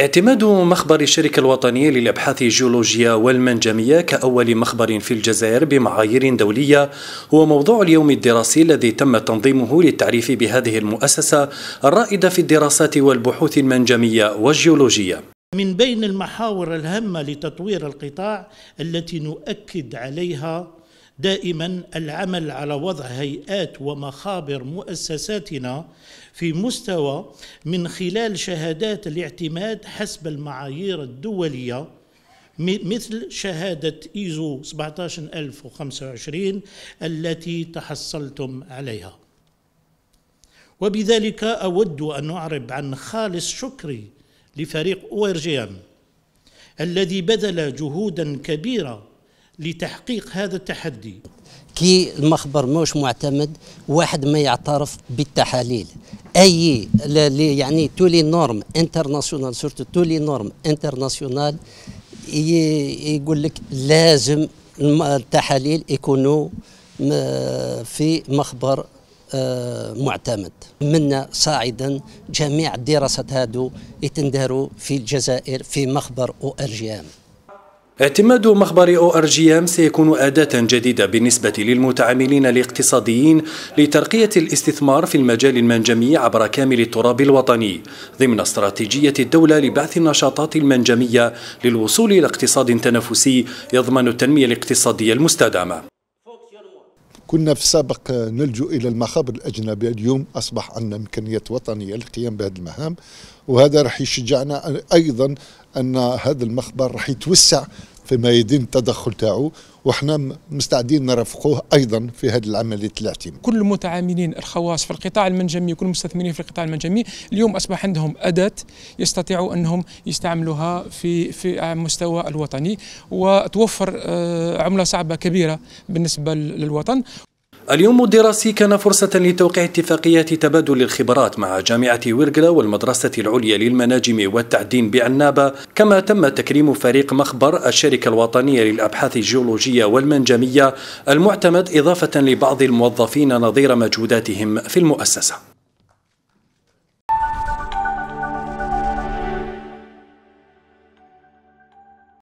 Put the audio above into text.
اعتماد مخبر الشركة الوطنية للأبحاث الجيولوجية والمنجمية كأول مخبر في الجزائر بمعايير دولية هو موضوع اليوم الدراسي الذي تم تنظيمه للتعريف بهذه المؤسسة الرائدة في الدراسات والبحوث المنجمية والجيولوجية من بين المحاور الهامة لتطوير القطاع التي نؤكد عليها دائما العمل على وضع هيئات ومخابر مؤسساتنا في مستوى من خلال شهادات الاعتماد حسب المعايير الدوليه مثل شهادة إيزو 17025 التي تحصلتم عليها وبذلك أود أن أعرب عن خالص شكري لفريق أورجيام الذي بذل جهودا كبيرة لتحقيق هذا التحدي كي المخبر مش معتمد واحد ما يعترف بالتحاليل اي يعني تولي نورم انترناسيونال سورتو تولي نورم انترناسيونال يقول لك لازم التحاليل يكونوا في مخبر آه، معتمد منا صاعدا جميع الدراسات هادو يتنداروا في الجزائر في مخبر او ار جي ام اعتماد مخبر او ار جي ام سيكون أداة جديدة بالنسبة للمتعاملين الاقتصاديين لترقية الاستثمار في المجال المنجمي عبر كامل التراب الوطني ضمن استراتيجية الدولة لبعث النشاطات المنجمية للوصول إلى اقتصاد تنافسي يضمن التنمية الاقتصادية المستدامة كنا في السابق نلجؤ إلى المخابر الأجنبية اليوم أصبح عندنا إمكانيات وطنية للقيام بهذه المهام وهذا راح يشجعنا أيضا أن هذا المخبر راح يتوسع في ميادين التدخل تاعو وحنا مستعدين نرافقوه ايضا في هذه العمليه الاعتماد. كل المتعاملين الخواص في القطاع المنجمي وكل المستثمرين في القطاع المنجمي اليوم اصبح عندهم اداه يستطيعوا انهم يستعملوها في في المستوى الوطني وتوفر آه، عمله صعبه كبيره بالنسبه للوطن. اليوم الدراسي كان فرصة لتوقيع اتفاقيات تبادل الخبرات مع جامعة ويرغلا والمدرسة العليا للمناجم والتعدين بعنابة كما تم تكريم فريق مخبر الشركة الوطنية للأبحاث الجيولوجية والمنجمية المعتمد إضافة لبعض الموظفين نظير مجهوداتهم في المؤسسة